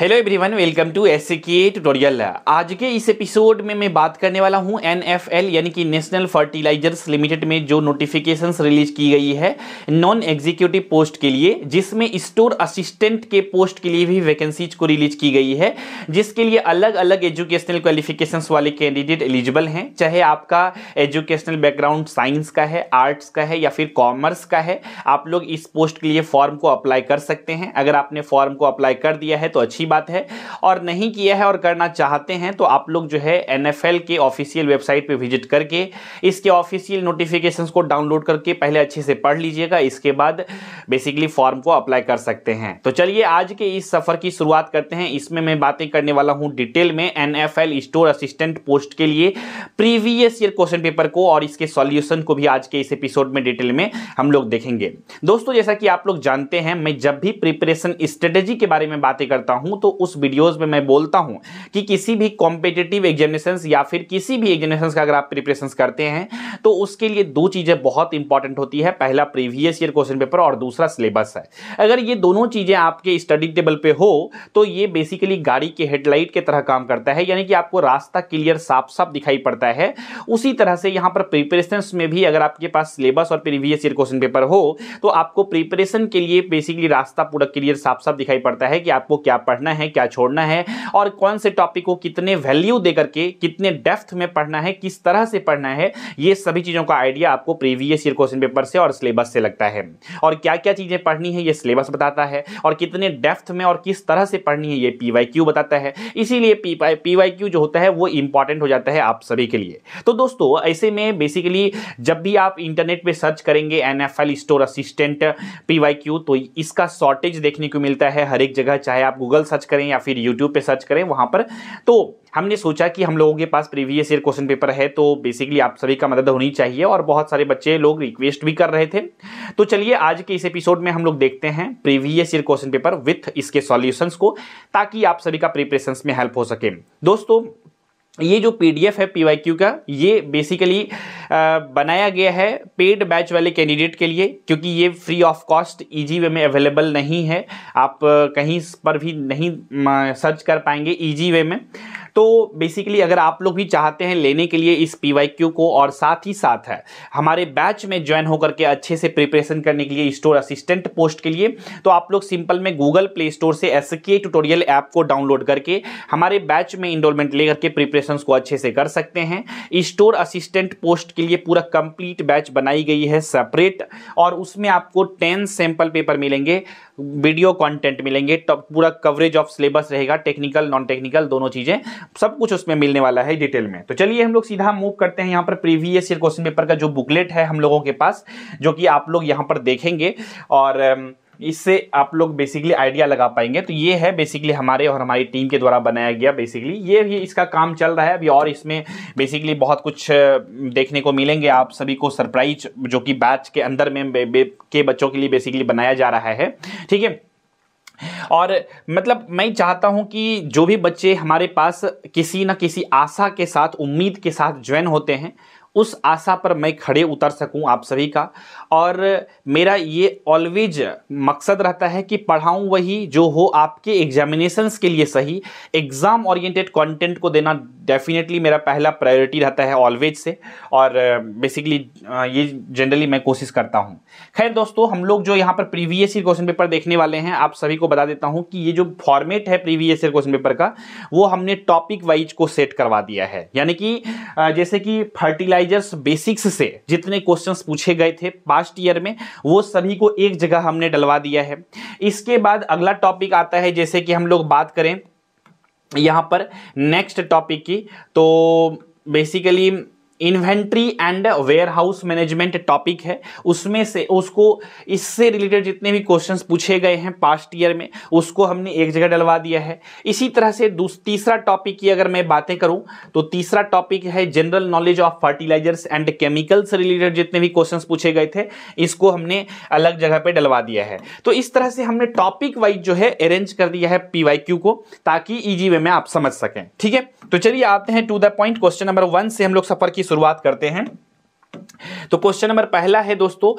hello everyone welcome to S K tutorial आज के इस एपिसोड में मैं बात करने वाला हूं एनएफएल यानी कि नेशनल फर्टिलाइजर्स लिमिटेड में जो नोटिफिकेशंस रिलीज की गई है नॉन एग्जीक्यूटिव पोस्ट के लिए जिसमें स्टोर असिस्टेंट के पोस्ट के लिए भी वैकेंसीज को रिलीज की गई है जिसके लिए अलग अलग एजुकेशनल क्वालिफिकेशन वाले कैंडिडेट एलिजिबल हैं चाहे आपका एजुकेशनल बैकग्राउंड साइंस का है आर्ट्स का है या फिर कॉमर्स का है आप लोग इस पोस्ट के लिए फॉर्म को अप्लाई कर सकते हैं अगर आपने फॉर्म को अप्लाई कर दिया है तो अच्छी अच्छी बात है और नहीं किया है और करना चाहते हैं तो आप लोग जो है एन के ऑफिशियल वेबसाइट पर विजिट करके इसके ऑफिशियल नोटिफिकेशन को डाउनलोड करके पहले अच्छे से पढ़ लीजिएगा इसके बाद बेसिकली फॉर्म को अप्लाई कर सकते हैं तो चलिए आज के इस सफ़र की शुरुआत करते हैं इसमें मैं बातें करने वाला हूँ डिटेल में एन स्टोर असिस्टेंट पोस्ट के लिए प्रीवियस ईयर क्वेश्चन पेपर को और इसके सॉल्यूशन को भी आज के इस एपिसोड में डिटेल में हम लोग देखेंगे दोस्तों जैसा कि आप लोग जानते हैं मैं जब भी प्रिपरेशन स्ट्रेटेजी के बारे में बातें करता हूं हूं तो उस वीडियोस में मैं बोलता हूं कि किसी भी कॉम्पिटेटिव एग्जामिनेशन या फिर किसी भी एग्जामिनेशन का अगर आप प्रिपरेशन करते हैं तो उसके लिए दो चीज़ें बहुत इंपॉर्टेंट होती है पहला प्रीवियस ईयर क्वेश्चन पेपर और दूसरा सिलेबस है अगर ये दोनों चीज़ें आपके स्टडी टेबल पर हो तो ये बेसिकली गाड़ी के हेडलाइट के तरह काम करता है यानी कि आपको रास्ता क्लियर साफ साफ दिखाई पड़ता है उसी तरह से यहां पर प्रिपरेशन में भी अगर आपके पास सिलेबस और प्रीवियस ईयर क्वेश्चन पेपर हो तो आपको प्रिपरेशन के लिए बेसिकली रास्ता पूरा क्लियर साफ साफ दिखाई पड़ता है कि आपको क्या पढ़ना करना है क्या छोड़ना है और कौन से टॉपिक को कितने वैल्यू दे करके कितने डेफ्थ में पढ़ना है किस तरह से पढ़ना है ये सभी चीज़ों का आइडिया आपको प्रीवियस ईयर क्वेश्चन पेपर से और सिलेबस से लगता है और क्या क्या चीज़ें पढ़नी है ये सिलेबस बताता है और कितने डेफ्थ में और किस तरह से पढ़नी है ये पी बताता है इसीलिए पी वाई जो होता है वो इंपॉर्टेंट हो जाता है आप सभी के लिए तो दोस्तों ऐसे में बेसिकली जब भी आप इंटरनेट पर सर्च करेंगे एन स्टोर असिस्टेंट पी तो इसका शॉर्टेज देखने को मिलता है हर एक जगह चाहे आप गूगल सर्च सर्च करें या फिर यूट्यूब पे सर्च करें वहाँ पर तो हमने सोचा कि हम लोगों के पास प्रीवियस ईयर क्वेश्चन पेपर है तो बेसिकली आप सभी का मदद होनी चाहिए और बहुत सारे बच्चे लोग रिक्वेस्ट भी कर रहे थे तो चलिए आज के इस एपिसोड में हम लोग देखते हैं previous year question paper with इसके सॉल्यूशंस को ताकि आप सभी का प्रिपरेशन में हेल्प हो सके दोस्तों ये जो पीडीएफ है पीवाईक्यू का ये बेसिकली बनाया गया है पेड बैच वाले कैंडिडेट के लिए क्योंकि ये free of cost easy way में अवेलेबल नहीं है आप कहीं पर भी नहीं सर्च कर पाएंगे ईजी वे में तो बेसिकली अगर आप लोग भी चाहते हैं लेने के लिए इस पी को और साथ ही साथ है हमारे बैच में ज्वाइन होकर के अच्छे से प्रिपरेशन करने के लिए स्टोर असिस्टेंट पोस्ट के लिए तो आप लोग सिंपल में गूगल प्ले स्टोर से एस के ट्यूटोरियल ऐप को डाउनलोड करके हमारे बैच में इंडोलमेंट लेकर के प्रिपरेशन को अच्छे से कर सकते हैं स्टोर असिस्टेंट पोस्ट के लिए पूरा कंप्लीट बैच बनाई गई है सेपरेट और उसमें आपको टेन सैंपल पेपर मिलेंगे वीडियो कंटेंट मिलेंगे तो पूरा कवरेज ऑफ सिलेबस रहेगा टेक्निकल नॉन टेक्निकल दोनों चीज़ें सब कुछ उसमें मिलने वाला है डिटेल में तो चलिए हम लोग सीधा मूव करते हैं यहाँ पर प्रीवियस ईयर क्वेश्चन पेपर का जो बुकलेट है हम लोगों के पास जो कि आप लोग यहाँ पर देखेंगे और um, इससे आप लोग बेसिकली आइडिया लगा पाएंगे तो ये है बेसिकली हमारे और हमारी टीम के द्वारा बनाया गया बेसिकली ये भी इसका काम चल रहा है अभी और इसमें बेसिकली बहुत कुछ uh, देखने को मिलेंगे आप सभी को सरप्राइज जो कि बैच के अंदर में बे, बे, के बच्चों के लिए बेसिकली बनाया जा रहा है ठीक है और मतलब मैं चाहता हूं कि जो भी बच्चे हमारे पास किसी न किसी आशा के साथ उम्मीद के साथ ज्वाइन होते हैं उस आशा पर मैं खड़े उतर सकूं आप सभी का और मेरा ये ऑलवेज मकसद रहता है कि पढ़ाऊं वही जो हो आपके एग्जामिनेशंस के लिए सही एग्ज़ाम ओरिएंटेड कंटेंट को देना डेफिनेटली मेरा पहला प्रायोरिटी रहता है ऑलवेज से और बेसिकली ये जनरली मैं कोशिश करता हूँ खैर दोस्तों हम लोग जो यहाँ पर प्रीवियस ईयर क्वेश्चन पेपर देखने वाले हैं आप सभी को बता देता हूँ कि ये जो फॉर्मेट है प्रीवियस ईयर क्वेश्चन पेपर का वो हमने टॉपिक वाइज को सेट करवा दिया है यानी कि जैसे कि फर्टिलाइजर्स बेसिक्स से जितने क्वेश्चन पूछे गए थे पास्ट ईयर में वो सभी को एक जगह हमने डलवा दिया है इसके बाद अगला टॉपिक आता है जैसे कि हम लोग बात करें यहाँ पर नेक्स्ट टॉपिक की तो basically inventory and warehouse management topic है उसमें से उसको इससे रिलेटेड जितने भी क्वेश्चंस पूछे गए हैं पास्ट ईयर में उसको हमने एक जगह डलवा दिया है इसी तरह से तीसरा टॉपिक की अगर मैं बातें करूं तो तीसरा टॉपिक है general knowledge of fertilisers and chemicals related जितने भी क्वेश्चन पूछे गए थे इसको हमने अलग जगह पर डलवा दिया है तो इस तरह से हमने टॉपिक वाइज जो है अरेंज कर दिया है पी को ताकि ईजी वे में आप समझ सकें ठीक है तो चलिए आते हैं to the point question number one से हम लोग सफर की शुरुआत करते हैं तो क्वेश्चन नंबर पहला है दोस्तों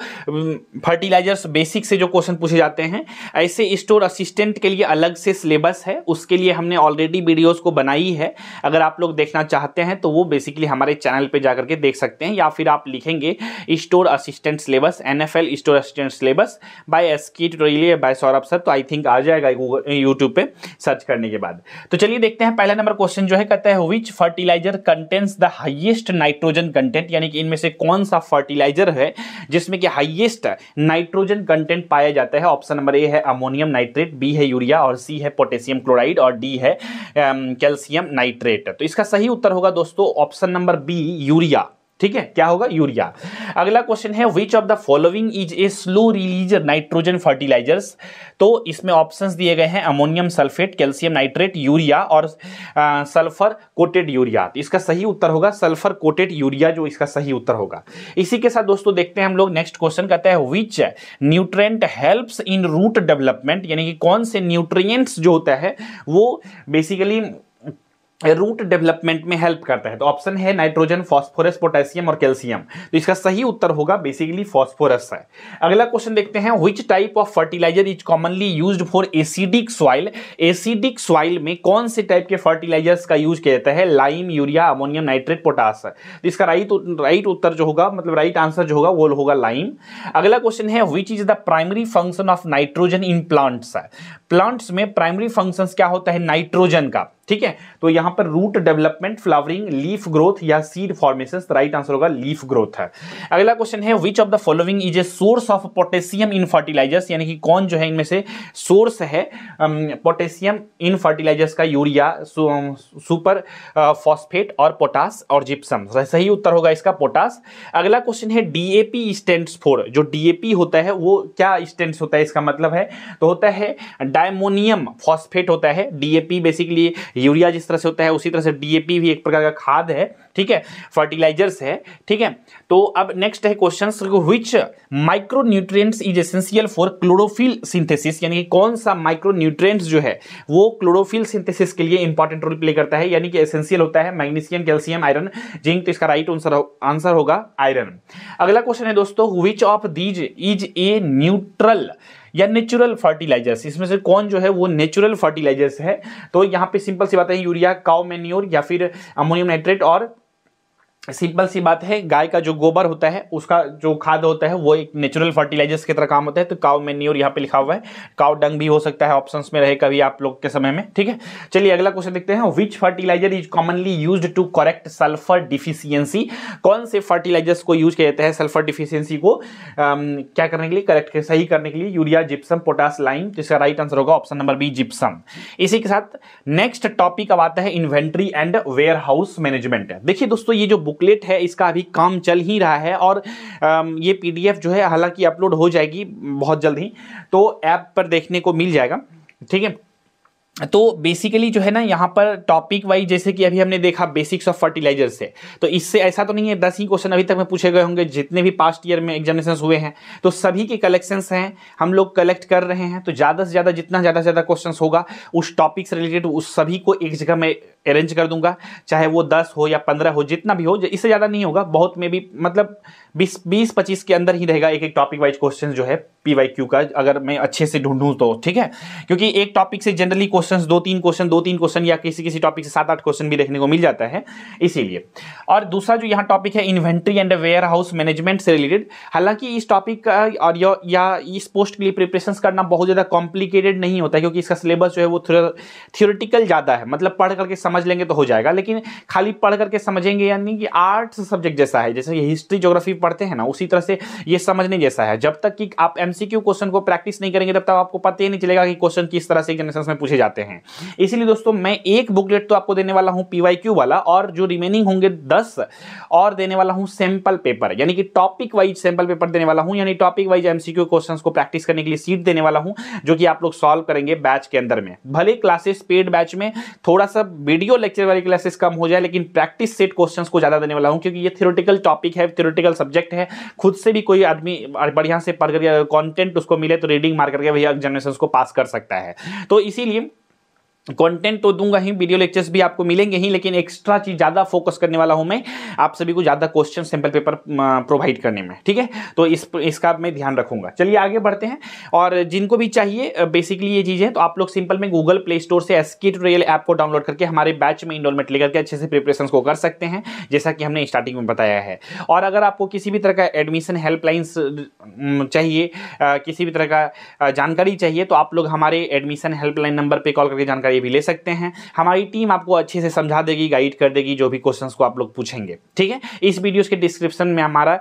फर्टिलाइजर्स बेसिक से जो क्वेश्चन पूछे जाते हैं ऐसे स्टोर असिस्टेंट के लिए अलग से सिलेबस है उसके लिए हमने ऑलरेडी वीडियोस को बनाई है अगर आप लोग देखना चाहते हैं तो वो बेसिकली हमारे चैनल पे जाकर के देख सकते हैं या फिर आप लिखेंगे store assistant syllabus and store assistant syllabus by S K tutorial by Saurabh sir तो आई थिंक आ जाएगा यूट्यूब पर सर्च करने के बाद तो चलिए देखते हैं पहला नंबर क्वेश्चन जो है कहता है which fertiliser contents the highest nitrogen content यानी कि इनमें से कौन सा फर्टिलाइजर है जिसमें कि हाइएस्ट नाइट्रोजन कंटेंट पाया जाता है ऑप्शन नंबर ए है अमोनियम नाइट्रेट बी है यूरिया और सी है पोटेशियम क्लोराइड और डी है कैल्शियम um, नाइट्रेट तो इसका सही उत्तर होगा दोस्तों ऑप्शन नंबर बी यूरिया ठीक है क्या होगा यूरिया अगला क्वेश्चन है which of the following is a slow releaser nitrogen fertilisers तो इसमें ऑप्शंस दिए गए हैं ammonium sulphate calcium nitrate urea और आ, सल्फर कोटेड यूरिया तो इसका सही उत्तर होगा सल्फर कोटेड यूरिया जो इसका सही उत्तर होगा इसी के साथ दोस्तों देखते हैं हम लोग नेक्स्ट क्वेश्चन कहते हैं which nutrient helps in root development यानी कि कौन से न्यूट्रियट्स जो होता है वो बेसिकली रूट डेवलपमेंट में हेल्प करता है तो ऑप्शन है नाइट्रोजन फास्फोरस पोटेशियम और कैल्शियम तो इसका सही उत्तर होगा बेसिकली फास्फोरस है अगला क्वेश्चन देखते हैं which type of fertiliser is commonly used for acidic soil acidic soil में कौन से टाइप के फर्टिलाइजर्स का यूज किया जाता है lime urea ammonium nitrate potash तो इसका राइट राइट उत्तर जो होगा मतलब राइट आंसर जो होगा वो होगा लाइम अगला क्वेश्चन है which is the primary function of nitrogen in plants plants में प्राइमरी फंक्शन क्या होता है नाइट्रोजन का ठीक है तो यहां यहां पर root development flowering leaf growth या सीड फॉर्मेशन राइट आंसर होगा लीफ ग्रोथ है अगला क्वेश्चन है which of the following is a source of potassium in fertilisers यानी कि कौन जो है इनमें से सोर्स है पोटेशियम इन फर्टिलाइजर्स का urea super phosphate um, uh, और पोटास और जिप्सम तो सही उत्तर होगा इसका पोटास अगला क्वेश्चन है डीएपी स्टेंट्स फोर जो डीएपी होता है वो क्या स्टेंट्स होता है इसका मतलब है तो होता है डायमोनियम फॉस्फेट होता है डीएपी बेसिकली यूरिया जिस तरह से होता है उसी तरह से डीएपी भी एक प्रकार का खाद है ठीक है फर्टिलाइजर्स है ठीक है तो अब नेक्स्ट है question which micro nutrients is essential for chlorophyll synthesis यानी कि कौन सा माइक्रो न्यूट्रिएंट्स जो है वो क्लोरोफिल सिंथेसिस के लिए इंपॉर्टेंट रोल प्ले करता है यानी कि एसेंशियल होता है मैग्नीशियम कैल्शियम आयरन जिंक तो इसका राइट आंसर आंसर होगा आयरन अगला क्वेश्चन है दोस्तों which of these is a neutral या नेचुरल फर्टिलाइजर्स इसमें से कौन जो है वो नेचुरल फर्टिलाइजर्स है तो यहाँ पे सिंपल सी बात है यूरिया काउ मेन्योर या फिर अमोनियम नाइट्रेट और सिंपल सी बात है गाय का जो गोबर होता है उसका जो खाद होता है वो एक नेचुरल फर्टिलाइजर्स की तरह काम होता है तो काव मेन्यूर यहाँ पे लिखा हुआ है काव डंग भी हो सकता है ऑप्शन में रहे कभी आप लोग के समय में ठीक है चलिए अगला क्वेश्चन देखते हैं which fertiliser is commonly use to correct sulphur deficiency कौन से फर्टिलाइजर्स को यूज किया जाता है सल्फर डिफिशियंसी को आम, क्या करने के लिए करेक्ट सही करने के लिए यूरिया जिप्सम पोटास लाइन जिसका राइट आंसर होगा ऑप्शन नंबर बी जिप्सम इसी के साथ नेक्स्ट टॉपिक अब आता है inventory and warehouse management देखिए दोस्तों ये जो बुक बुकलेट है इसका अभी काम चल ही रहा है और ये पी जो है हालांकि अपलोड हो जाएगी बहुत जल्द ही तो ऐप पर देखने को मिल जाएगा ठीक है तो बेसिकली जो है ना यहाँ पर टॉपिक वाइज जैसे कि अभी हमने देखा बेसिक्स ऑफ फर्टिलाइजर से तो इससे ऐसा तो नहीं है दस ही क्वेश्चन अभी तक में पूछे गए होंगे जितने भी पास्ट ईयर में एग्जामिनेशन हुए हैं तो सभी के कलेक्शंस हैं हम लोग कलेक्ट कर रहे हैं तो ज़्यादा से ज़्यादा जितना ज़्यादा से ज़्यादा क्वेश्चन होगा उस टॉपिक से रिलेटेड उस सभी को एक जगह में अरेंज कर दूंगा चाहे वो दस हो या पंद्रह हो जितना भी हो इससे ज़्यादा नहीं होगा बहुत में भी मतलब बीस बीस पच्चीस के अंदर ही रहेगा एक एक टॉपिक वाइज क्वेश्चन जो है पी वाई क्यू का अगर मैं अच्छे से ढूंढूं तो ठीक है क्योंकि एक टॉपिक से जनरली क्वेश्चन दो तीन क्वेश्चन दो तीन क्वेश्चन या किसी किसी टॉपिक से सात आठ क्वेश्चन भी देखने को मिल जाता है इसीलिए और दूसरा जो यहाँ टॉपिक है inventory and warehouse management से रिलेटेड हालांकि इस टॉपिक का और या इस पोस्ट के लिए प्रिपरेशन करना बहुत ज़्यादा कॉम्प्लिकेटेड नहीं होता है क्योंकि इसका सिलेबस जो है वो थियोरिटिकल ज़्यादा है मतलब पढ़ करके समझ लेंगे तो हो जाएगा लेकिन खाली पढ़ करके समझेंगे यानी कि आर्ट्स सब्जेक्ट जैसा है जैसे हिस्ट्री जोग्राफी पढ़ते हैं ना उसी तरह से ये समझने जैसा है जब तक कि आप एमसीक्यू क्वेश्चन को प्रैक्टिस नहीं करेंगे तब तक आपको पता ही नहीं चलेगा कि क्वेश्चन किस तरह से जनरेशन में पूछे जाते हैं इसीलिए दोस्तों मैं एक बुकलेट तो आपको देने वाला हूँ पीवाईक्यू वाला और जो रिमेनिंग होंगे दस और देने वाला हूँ सैंपल पेपर यानी कि टॉपिक वाइज सैंपल पेपर देने वाला हूँ यानी टॉपिक वाइज एमसीक्यू क्वेश्चंस को प्रैक्टिस करने के लिए सीट देने वाला हूँ जो कि आप लोग सॉल्व करेंगे बैच के अंदर में भले क्लासेस पेड बैच में थोड़ा सा वीडियो लेक्चर वाली क्लासेस कम हो जाए लेकिन प्रैक्टिस सेट क्वेश्चंस को ज्यादा देने वाला हूं क्योंकि ये थ्योरेटिकल टॉपिक है थ्योरेटिकल सब्जेक्ट सब्जेक्ट है खुद से भी कोई आदमी बढ़िया से पढ़ कर कॉन्टेंट उसको मिले तो रीडिंग मार करके भैया जनरेशन को पास कर सकता है तो इसीलिए कंटेंट तो दूंगा ही वीडियो लेक्चर्स भी आपको मिलेंगे ही लेकिन एक्स्ट्रा चीज़ ज़्यादा फोकस करने वाला हूं मैं आप सभी को ज़्यादा क्वेश्चन सैंपल पेपर प्रोवाइड करने में ठीक है तो इस इसका मैं ध्यान रखूंगा चलिए आगे बढ़ते हैं और जिनको भी चाहिए बेसिकली ये चीज़ें तो आप लोग सिंपल में गूगल प्ले स्टोर से एस की ऐप को डाउनलोड करके हमारे बैच में इनरोलमेंट लेकर के अच्छे से प्रिपरेशन को कर सकते हैं जैसा कि हमने स्टार्टिंग में बताया है और अगर आपको किसी भी तरह का एडमिशन हेल्पलाइंस चाहिए किसी भी तरह का जानकारी चाहिए तो आप लोग हमारे एडमिशन हेल्पलाइन नंबर पर कॉल करके जानकारी ये भी ले सकते हैं हमारी टीम आपको अच्छे से समझा देगी गाइड कर देगी जो भी क्वेश्चंस को आप लोग पूछेंगे ठीक है इस वीडियो के डिस्क्रिप्शन में हमारा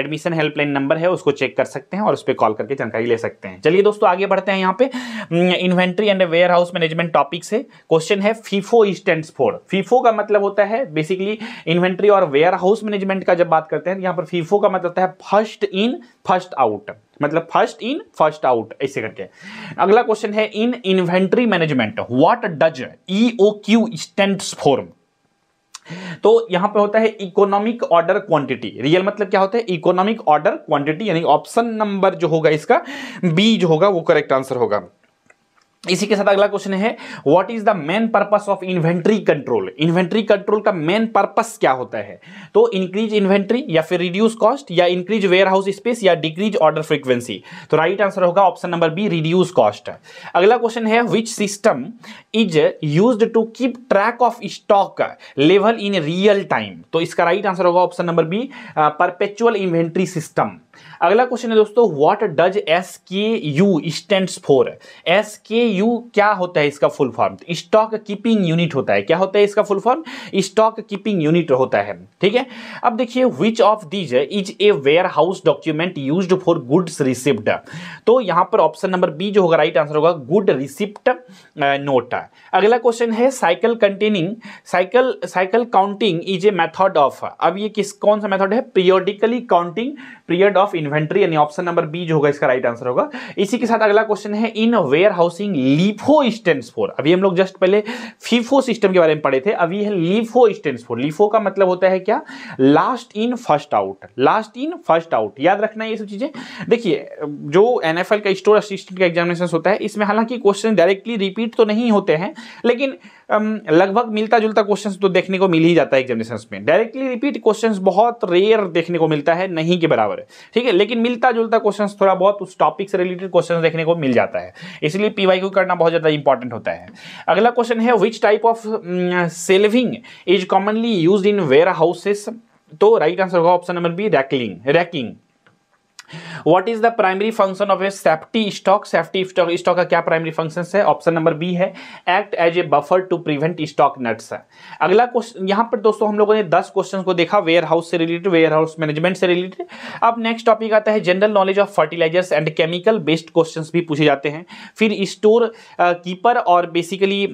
एडमिशन हेल्पलाइन नंबर है उसको चेक कर सकते हैं और उस पर कॉल करके जानकारी ले सकते हैं चलिए दोस्तों आगे बढ़ते हैं यहाँ पे inventory and warehouse management topic से क्वेश्चन है फीफो स्टैंड फोर फीफो का मतलब होता है बेसिकली इन्वेंट्री और वेयर हाउस मैनेजमेंट का जब बात करते हैं यहाँ पर फीफो का मतलब होता है फर्स्ट इन फर्स्ट आउट मतलब फर्स्ट इन फर्स्ट आउट ऐसे करके अगला क्वेश्चन है in inventory management what does E O Q stand for तो यहां पे होता है इकोनॉमिक ऑर्डर क्वांटिटी रियल मतलब क्या होता है इकोनॉमिक ऑर्डर क्वांटिटी यानी ऑप्शन नंबर जो होगा इसका बी जो होगा वो करेक्ट आंसर होगा इसी के साथ अगला क्वेश्चन है what is the main purpose of inventory control inventory control का मेन पर्पस क्या होता है तो इंक्रीज इन्वेंट्री या फिर रिड्यूस कॉस्ट या इंक्रीज वेयर हाउस स्पेस या डिक्रीज ऑर्डर फ्रीक्वेंसी तो राइट आंसर होगा option number B reduce cost अगला क्वेश्चन है which system is use to keep track of stock level in real time तो इसका राइट आंसर होगा option number B perpetual inventory system अगला question है दोस्तों what does S K U stand for S K U क्या होता है इसका full form stock keeping unit होता है क्या होता है इसका full form stock keeping unit होता है ठीक है अब देखिए which of these is a warehouse document use for goods receipt तो यहां पर ऑप्शन नंबर बी जो होगा राइट आंसर होगा गुड रिसिप्ट नोट अगला क्वेश्चन है cycle containing cycle cycle counting is a method of अब ये किस कौन सा मैथड है periodically counting period of inventory यानी ऑप्शन नंबर बी जो होगा इसका राइट आंसर होगा इसी के साथ अगला क्वेश्चन है in warehousing LIFO stands for अभी हम लोग जस्ट पहले फीफो सिस्टम के बारे में पढ़े थे अभी है लीफो स्टेंस फोर लीफो का मतलब होता है क्या last in first out last in first out याद रखना ये सब चीजें देखिए जो एन का स्टोर असिस्टेंट का एग्जामिनेशन होता है इसमें हालांकि क्वेश्चन डायरेक्टली रिपीट तो नहीं होते हैं लेकिन लगभग मिलता जुलता क्वेश्चन तो देखने को मिल ही जाता है एग्जामिनेशन में डायरेक्टली रिपीट क्वेश्चन बहुत रेयर देखने को मिलता है नहीं के बराबर है ठीक है लेकिन मिलता जुलता क्वेश्चन थोड़ा बहुत उस टॉपिक से रिलेटेड क्वेश्चन देखने को मिल जाता है इसलिए पीवाई को करना बहुत ज़्यादा इंपॉर्टेंट होता है अगला क्वेश्चन है which type of shelving is commonly use in warehouses हाउसेस तो राइट आंसर होगा option number B racking racking what is the primary function of a safety stock safety stock stock का क्या प्राइमरी फंक्शन है option number B है act as a buffer to prevent stock outs है अगला question यहाँ पर दोस्तों हम लोगों ने दस क्वेश्चन को देखा वेयर हाउस से रिलेटेड वेयर हाउस मैनेजमेंट से रिलेटेड अब नेक्स्ट टॉपिक आता है general knowledge of fertilisers and chemical based question भी पूछे जाते हैं फिर स्टोर कीपर और बेसिकली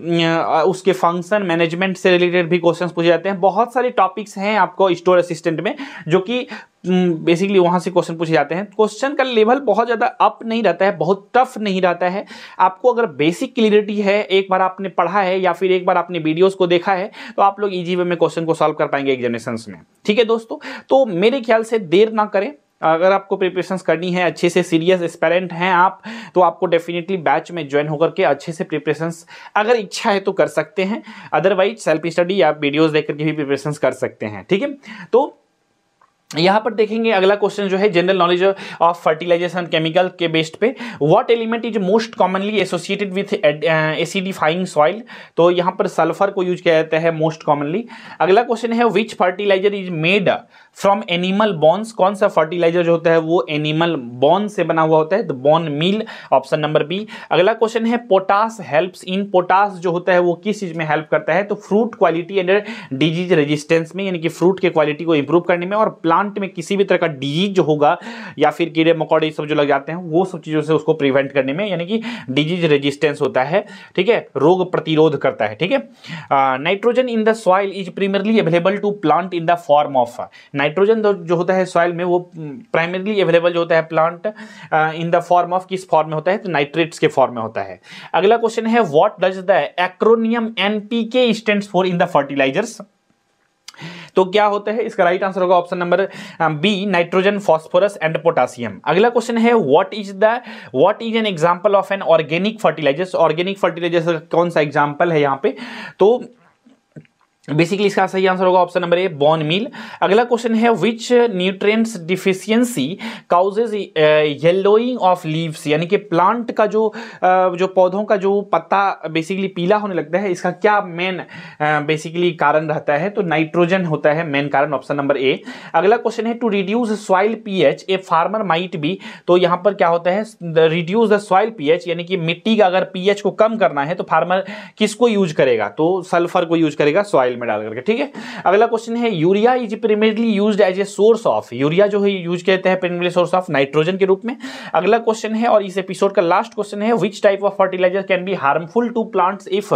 उसके फंक्शन मैनेजमेंट से रिलेटेड भी क्वेश्चन पूछे जाते हैं बहुत सारे टॉपिक्स हैं आपको स्टोर असिस्टेंट में जो कि बेसिकली वहाँ से क्वेश्चन पूछे जाते हैं क्वेश्चन का लेवल बहुत ज़्यादा अप नहीं रहता है बहुत टफ नहीं रहता है आपको अगर बेसिक क्लियरिटी है एक बार आपने पढ़ा है या फिर एक बार आपने वीडियोज़ को देखा है तो आप लोग इजी वे में क्वेश्चन को सॉल्व कर पाएंगे एग्जामिनेशन में ठीक है दोस्तों तो मेरे ख्याल से देर ना करें अगर आपको प्रिपरेशन करनी है अच्छे से सीरियस एक्सपेरेंट हैं आप तो आपको डेफिनेटली बैच में ज्वाइन होकर के अच्छे से प्रिपरेशन अगर इच्छा है तो कर सकते हैं अदरवाइज सेल्फ स्टडी या वीडियोस देख करके भी प्रिपरेशन कर सकते हैं ठीक है तो यहाँ पर देखेंगे अगला क्वेश्चन जो है general knowledge of fertilisation chemical के बेस्ड पे what element is most commonly associated with acidifying soil तो यहाँ पर सल्फर को यूज किया जाता है मोस्ट कॉमनली अगला क्वेश्चन है which fertiliser is made from animal bones कौन सा फर्टिलाइजर जो होता है वो एनिमल बॉन्स से बना हुआ होता है तो bone meal option number B अगला क्वेश्चन है पोटास हेल्प्स इन पोटास जो होता है वो किस चीज में हेल्प करता है तो fruit quality and disease resistance में यानी कि फ्रूट के क्वालिटी को इंप्रूव करने में और प्लांट प्लांट में किसी भी तरह का डिजीज जो होगा या फिर कीड़े मकौड़े सब जो लग जाते हैं वो सब चीज़ों से उसको प्रिवेंट करने में यानी कि डिजीज रेजिस्टेंस होता है ठीक है रोग प्रतिरोध करता है ठीक है nitrogen in the soil is primarily available to plant in the form of nitrogen जो होता है सॉइल में वो प्राइमरली अवेलेबल जो होता है plant in the form of किस फॉर्म में होता है तो नाइट्रेट्स के फॉर्म में होता है अगला क्वेश्चन है what does the acronym NPK stands for in the fertilisers तो क्या होता है इसका राइट आंसर होगा option number B nitrogen phosphorus and potassium अगला क्वेश्चन है what is the what is an example of an organic fertilisers organic fertilisers कौन सा एग्जाम्पल है यहाँ पे तो बेसिकली इसका सही आंसर होगा ऑप्शन नंबर ए बॉन मिल अगला क्वेश्चन है which nutrients deficiency causes yellowing of leaves यानी कि प्लांट का जो uh, जो पौधों का जो पत्ता बेसिकली पीला होने लगता है इसका क्या मेन बेसिकली uh, कारण रहता है तो नाइट्रोजन होता है मेन कारण ऑप्शन नंबर ए अगला क्वेश्चन है to reduce soil H a farmer might be तो यहाँ पर क्या होता है रिड्यूस द सॉइल एच यानी कि मिट्टी का अगर एच को कम करना है तो फार्मर किसको यूज करेगा तो सल्फर को यूज करेगा सॉइल सॉइल में डाल करके ठीक है अगला क्वेश्चन है urea is primarily use as a source of urea जो है यूज कहते हैं प्रीमियरली सोर्स ऑफ नाइट्रोजन के रूप में अगला क्वेश्चन है और इस एपिसोड का लास्ट क्वेश्चन है which type of fertiliser can be harmful to plants if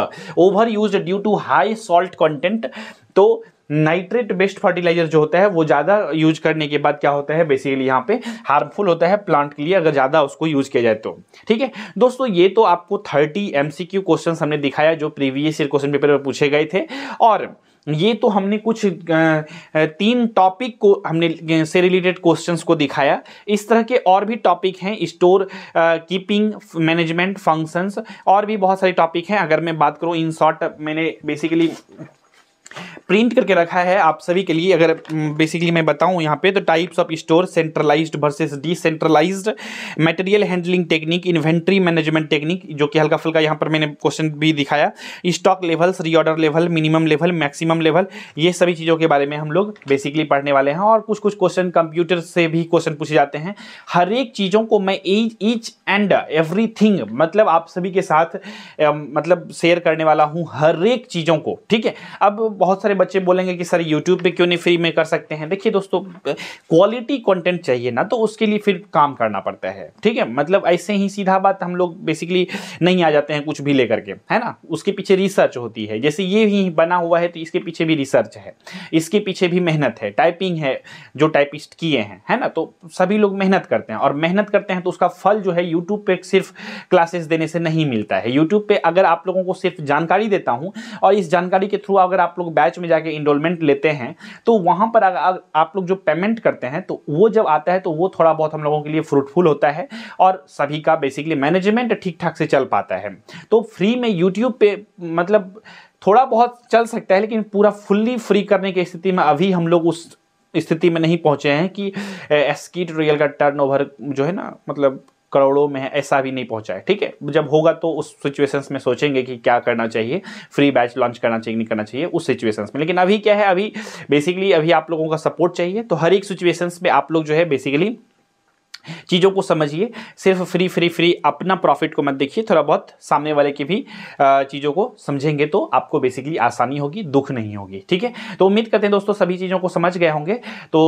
over use due to high salt content तो नाइट्रेट बेस्ड फर्टिलाइजर जो होता है वो ज़्यादा यूज करने के बाद क्या होता है बेसिकली यहाँ पे हार्मफुल होता है प्लांट के लिए अगर ज़्यादा उसको यूज किया जाए तो ठीक है दोस्तों ये तो आपको थर्टी एम क्वेश्चन हमने दिखाया जो प्रीवियस ईयर क्वेश्चन पेपर में पूछे गए थे और ये तो हमने कुछ तीन टॉपिक को हमने से रिलेटेड क्वेश्चंस को दिखाया इस तरह के और भी टॉपिक हैं स्टोर कीपिंग मैनेजमेंट फंक्शंस और भी बहुत सारे टॉपिक हैं अगर मैं बात करूँ इन शॉर्ट मैंने बेसिकली प्रिंट करके रखा है आप सभी के लिए अगर बेसिकली मैं बताऊं यहाँ पे तो types of store centralised versus decentralised material handling technique inventory management technique जो कि हल्का फुल्का यहाँ पर मैंने क्वेश्चन भी दिखाया stock levels reorder level minimum level maximum level ये सभी चीज़ों के बारे में हम लोग बेसिकली पढ़ने वाले हैं और कुछ कुछ क्वेश्चन कंप्यूटर से भी क्वेश्चन पूछे जाते हैं हर एक चीज़ों को मैं ईच एंड एवरी मतलब आप सभी के साथ मतलब शेयर करने वाला हूँ हर एक चीज़ों को ठीक है अब बहुत सारे बच्चे बोलेंगे कि सर यूट्यूब पे क्यों नहीं फ्री में कर सकते हैं देखिए दोस्तों क्वालिटी कंटेंट चाहिए ना तो उसके लिए फिर काम करना पड़ता है ठीक है मतलब ऐसे ही सीधा बात हम लोग बेसिकली नहीं आ जाते हैं कुछ भी लेकर के है ना उसके पीछे रिसर्च होती है जैसे ये ही बना हुआ है तो इसके पीछे भी रिसर्च है इसके पीछे भी मेहनत है टाइपिंग है जो टाइपिस्ट किए हैं है ना तो सभी लोग मेहनत करते हैं और मेहनत करते हैं तो उसका फल जो है यूट्यूब पर सिर्फ क्लासेस देने से नहीं मिलता है यूट्यूब पर अगर आप लोगों को सिर्फ जानकारी देता हूँ और इस जानकारी के थ्रू अगर आप लोग बैच में में जाके इंडोलमेंट लेते हैं तो वहाँ पर अगर आप लोग जो पेमेंट करते हैं तो वो जब आता है तो वो थोड़ा बहुत हम लोगों के लिए फ्रूटफुल होता है और सभी का बेसिकली मैनेजमेंट ठीक ठाक से चल पाता है तो फ्री में यूट्यूब पे मतलब थोड़ा बहुत चल सकता है लेकिन पूरा फुल्ली फ्री करने की स्थिति में अभी हम लोग उस स्थिति में नहीं पहुंचे हैं कि एस की का टर्नओवर जो है ना मतलब करोड़ों में है ऐसा भी नहीं पहुंचा है ठीक है जब होगा तो उस सिचुएशंस में सोचेंगे कि क्या करना चाहिए फ्री बैच लॉन्च करना चाहिए नहीं करना चाहिए उस सिचुएशंस में लेकिन अभी क्या है अभी बेसिकली अभी आप लोगों का सपोर्ट चाहिए तो हर एक सिचुएशंस में आप लोग जो है बेसिकली चीज़ों को समझिए सिर्फ फ्री फ्री फ्री अपना प्रॉफिट को मत देखिए थोड़ा बहुत सामने वाले की भी चीज़ों को समझेंगे तो आपको बेसिकली आसानी होगी दुख नहीं होगी ठीक है तो उम्मीद करते हैं दोस्तों सभी चीज़ों को समझ गए होंगे तो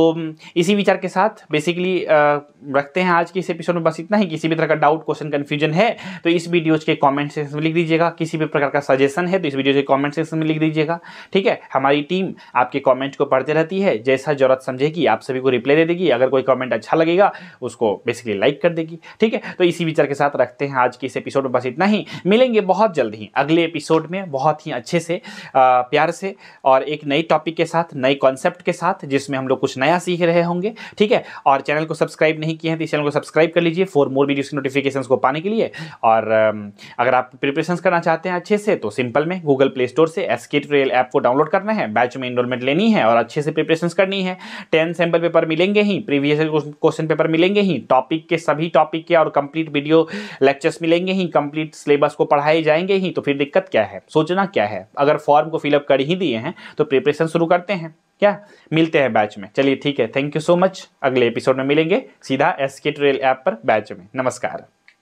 इसी विचार के साथ बेसिकली रखते हैं आज के इस एपिसोड में बस इतना ही किसी भी तरह का डाउट क्वेश्चन कन्फ्यूजन है तो इस वीडियोज के कॉमेंट सेक्शन में लिख दीजिएगा किसी भी प्रकार का सजेशन है तो इस वीडियो के कॉमेंट सेक्शन में लिख दीजिएगा ठीक है हमारी टीम आपके कॉमेंट को पढ़ते रहती है जैसा जरूरत समझेगी आप सभी को रिप्लाई दे देगी अगर कोई कॉमेंट अच्छा लगेगा उसको बेसिकली लाइक कर देगी ठीक है तो इसी विचार के साथ रखते हैं आज के इस एपिसोड में बस इतना ही मिलेंगे बहुत जल्द ही अगले एपिसोड में बहुत ही अच्छे से आ, प्यार से और एक नई टॉपिक के साथ नए कॉन्सेप्ट के साथ जिसमें हम लोग कुछ नया सीख रहे होंगे ठीक है और चैनल को सब्सक्राइब नहीं किए हैं तो इस चैनल को सब्सक्राइब कर लीजिए फॉर मोर वीडियोज़ की नोटिफिकेशन को पाने के लिए और अगर आप प्रिपरेशन करना चाहते हैं अच्छे से तो सिंपल में गूगल प्ले स्टोर से एस ट्रेल ऐप को डाउनलोड करना है बैच में इनरोलमेंट लेनी है और अच्छे से प्रिपरेशन करनी है टेन सैम्पल पेपर मिलेंगे ही प्रीवियस क्वेश्चन पेपर मिलेंगे ही ही टॉपिक के सभी टॉपिक के और कंप्लीट वीडियो लेक्चर्स मिलेंगे ही कंप्लीट सिलेबस को पढ़ाए जाएंगे ही तो फिर दिक्कत क्या है सोचना क्या है अगर फॉर्म को फिलअप कर ही दिए हैं तो प्रिपरेशन शुरू करते हैं क्या मिलते हैं बैच में चलिए ठीक है थैंक यू सो मच अगले एपिसोड में मिलेंगे सीधा एस के ट्रेल ऐप पर बैच में नमस्कार